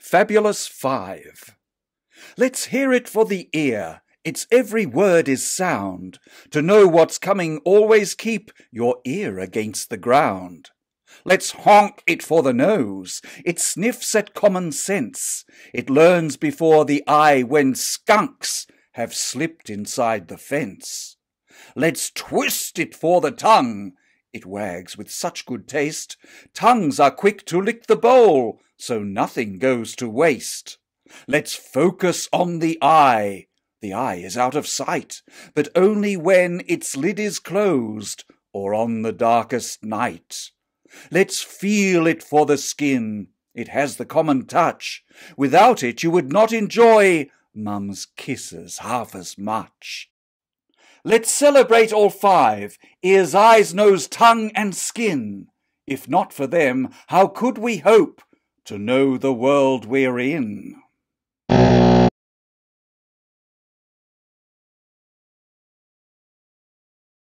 Fabulous Five. Let's hear it for the ear. Its every word is sound. To know what's coming, always keep your ear against the ground. Let's honk it for the nose. It sniffs at common sense. It learns before the eye when skunks have slipped inside the fence. Let's twist it for the tongue. It wags with such good taste, tongues are quick to lick the bowl, so nothing goes to waste. Let's focus on the eye. The eye is out of sight, but only when its lid is closed or on the darkest night. Let's feel it for the skin. It has the common touch. Without it, you would not enjoy mum's kisses half as much. Let's celebrate all five ears, eyes, nose, tongue, and skin. If not for them, how could we hope to know the world we're in?